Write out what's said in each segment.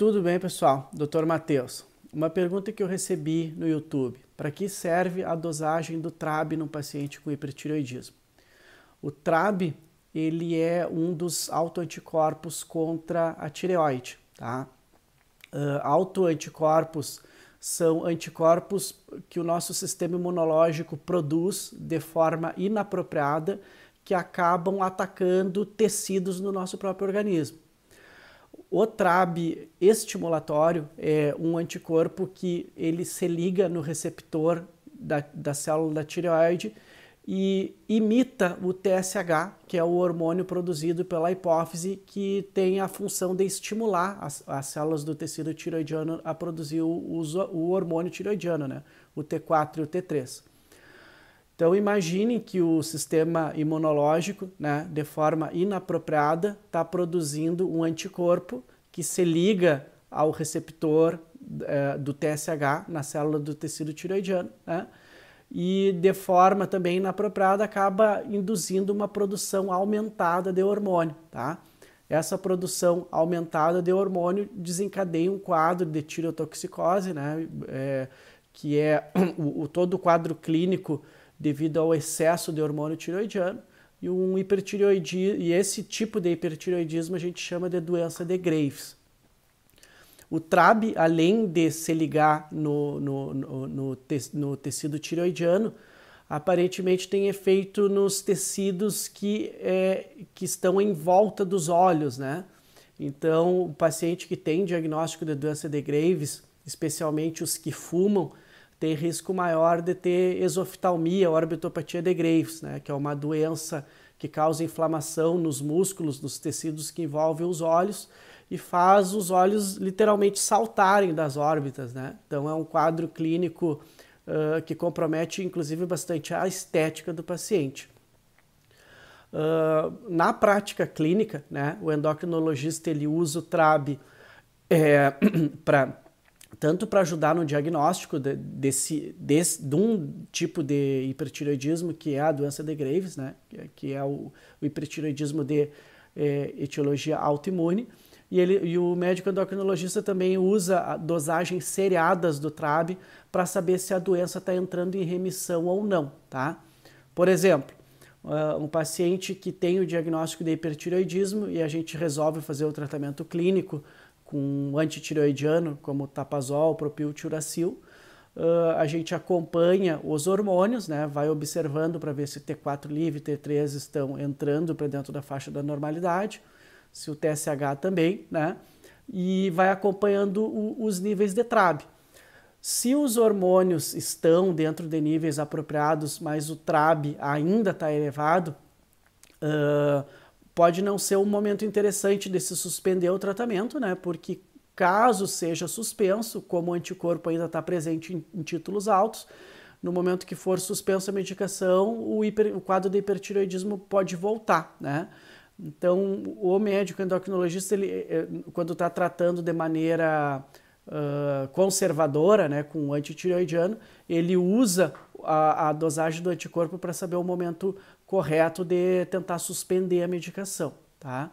Tudo bem, pessoal? Dr. Matheus, uma pergunta que eu recebi no YouTube. Para que serve a dosagem do TRAB num paciente com hipertireoidismo? O TRAB, ele é um dos autoanticorpos contra a tireoide, tá? Uh, autoanticorpos são anticorpos que o nosso sistema imunológico produz de forma inapropriada que acabam atacando tecidos no nosso próprio organismo. O TRAB estimulatório é um anticorpo que ele se liga no receptor da, da célula da tireoide e imita o TSH, que é o hormônio produzido pela hipófise, que tem a função de estimular as, as células do tecido tireoidiano a produzir o, o, o hormônio tireoidiano, né? o T4 e o T3. Então imagine que o sistema imunológico, né, de forma inapropriada, está produzindo um anticorpo que se liga ao receptor eh, do TSH na célula do tecido tiroidiano, né, e de forma também inapropriada acaba induzindo uma produção aumentada de hormônio, tá? Essa produção aumentada de hormônio desencadeia um quadro de tirotoxicose, né, é, que é o, o todo o quadro clínico devido ao excesso de hormônio tireoidiano e um hipertireoidismo, e esse tipo de hipertireoidismo a gente chama de doença de Graves. O TRAB, além de se ligar no, no, no, no tecido tireoidiano aparentemente tem efeito nos tecidos que, é, que estão em volta dos olhos, né? Então, o paciente que tem diagnóstico de doença de Graves, especialmente os que fumam, tem risco maior de ter exoftalmia, orbitopatia de Graves, né, que é uma doença que causa inflamação nos músculos, nos tecidos que envolvem os olhos e faz os olhos literalmente saltarem das órbitas, né? Então é um quadro clínico uh, que compromete inclusive bastante a estética do paciente. Uh, na prática clínica, né, o endocrinologista ele usa o TRAB é, para tanto para ajudar no diagnóstico de, desse, desse, de um tipo de hipertireoidismo que é a doença de Graves, né? que é, é o, o hipertireoidismo de é, etiologia autoimune, e, ele, e o médico endocrinologista também usa dosagens seriadas do TRAB para saber se a doença está entrando em remissão ou não. Tá? Por exemplo, ah, um paciente que tem o diagnóstico de hipertireoidismo e a gente resolve fazer o tratamento clínico com antitiroidiano, como tapazol, propiltiuracil, uh, a gente acompanha os hormônios, né? vai observando para ver se T4 livre e T3 estão entrando para dentro da faixa da normalidade, se o TSH também, né? e vai acompanhando o, os níveis de TRAB. Se os hormônios estão dentro de níveis apropriados, mas o TRAB ainda está elevado, uh, pode não ser um momento interessante de se suspender o tratamento, né? Porque caso seja suspenso, como o anticorpo ainda está presente em, em, títulos altos, no momento que for suspenso a medicação, o, hiper, o quadro de hipertiroidismo pode voltar, né? Então, o médico endocrinologista, ele, eh, eh, quando está tratando de maneira uh, conservadora, né, com o antitireoidiano, ele usa a, a dosagem do anticorpo para saber o momento correto de tentar suspender a medicação, tá?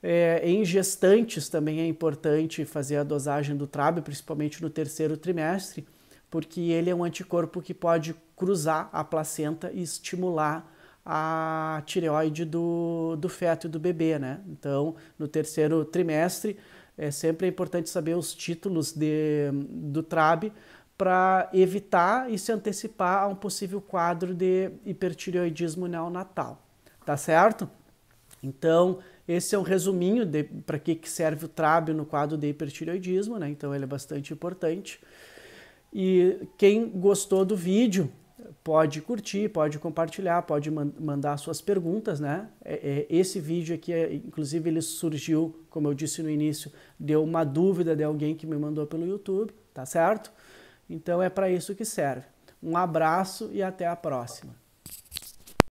É, em gestantes também é importante fazer a dosagem do TRAB, principalmente no terceiro trimestre, porque ele é um anticorpo que pode cruzar a placenta e estimular a tireoide do, do feto e do bebê, né? Então, no terceiro trimestre, é sempre importante saber os títulos de, do TRAB para evitar e se antecipar a um possível quadro de hipertireoidismo neonatal, tá certo? Então, esse é um resuminho de para que, que serve o TRAB no quadro de hipertireoidismo, né? Então, ele é bastante importante. E quem gostou do vídeo, pode curtir, pode compartilhar, pode mandar suas perguntas, né? É, é, esse vídeo aqui, é, inclusive, ele surgiu, como eu disse no início, deu uma dúvida de alguém que me mandou pelo YouTube, tá certo? Então é para isso que serve. Um abraço e até a próxima.